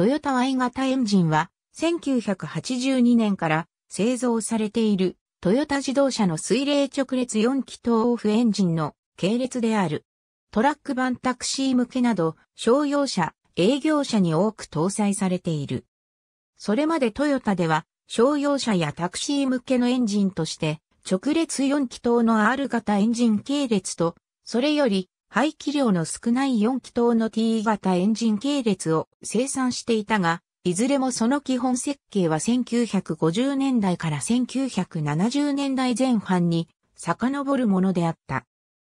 トヨタ Y 型エンジンは、1982年から製造されている、トヨタ自動車の水冷直列4気筒オフエンジンの系列である。トラック版タクシー向けなど、商用車、営業車に多く搭載されている。それまでトヨタでは、商用車やタクシー向けのエンジンとして、直列4気筒の R 型エンジン系列と、それより排気量の少ない4気筒の T 型エンジン系列を生産していたが、いずれもその基本設計は1950年代から1970年代前半に遡るものであった。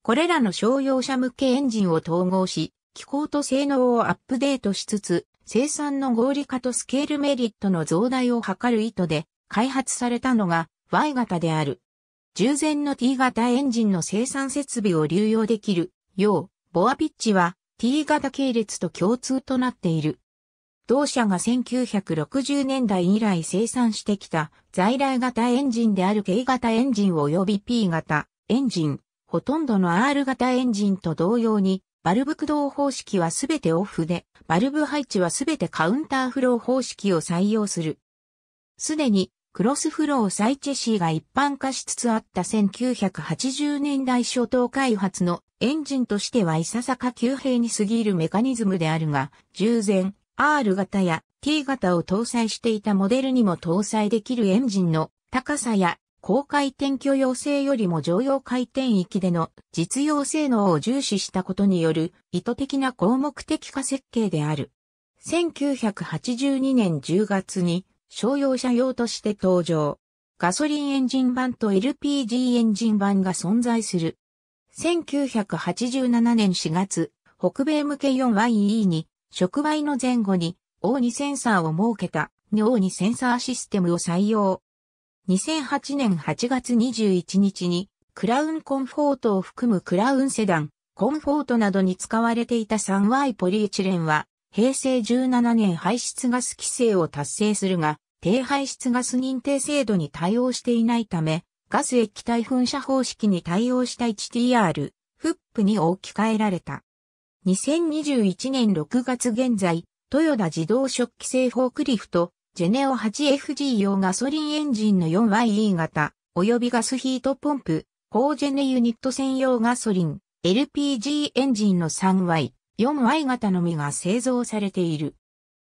これらの商用車向けエンジンを統合し、機構と性能をアップデートしつつ、生産の合理化とスケールメリットの増大を図る意図で開発されたのが Y 型である。従前の T 型エンジンの生産設備を流用できるよう、ボアピッチは T 型系列と共通となっている。同社が1960年代以来生産してきた在来型エンジンである K 型エンジン及び P 型エンジン、ほとんどの R 型エンジンと同様に、バルブ駆動方式はすべてオフで、バルブ配置はすべてカウンターフロー方式を採用する。すでにクロスフローサイチェシーが一般化しつつあった1980年代初頭開発のエンジンとしてはいささか急平に過ぎるメカニズムであるが、従前 R 型や T 型を搭載していたモデルにも搭載できるエンジンの高さや高回転許容性よりも常用回転域での実用性能を重視したことによる意図的な項目的化設計である。1982年10月に商用車用として登場。ガソリンエンジン版と LPG エンジン版が存在する。1987年4月、北米向け 4YE に、触媒の前後に O2 センサーを設けた O2 センサーシステムを採用。2008年8月21日に、クラウンコンフォートを含むクラウンセダン、コンフォートなどに使われていた 3Y ポリエチレンは、平成17年排出ガス規制を達成するが、低排出ガス認定制度に対応していないため、ガス液体噴射方式に対応した h t r フップに置き換えられた。2021年6月現在、豊田自動食器製フォークリフト、ジェネオ 8FG 用ガソリンエンジンの 4YE 型、及びガスヒートポンプ、高ジェネユニット専用ガソリン、LPG エンジンの 3Y、4Y 型のみが製造されている。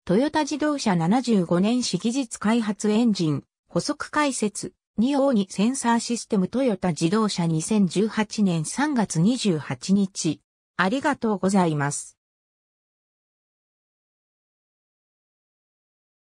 トヨタ自動車75年史技術開発エンジン、補足解説、2 5にセンサーシステムトヨタ自動車2018年3月28日。ありがとうございます。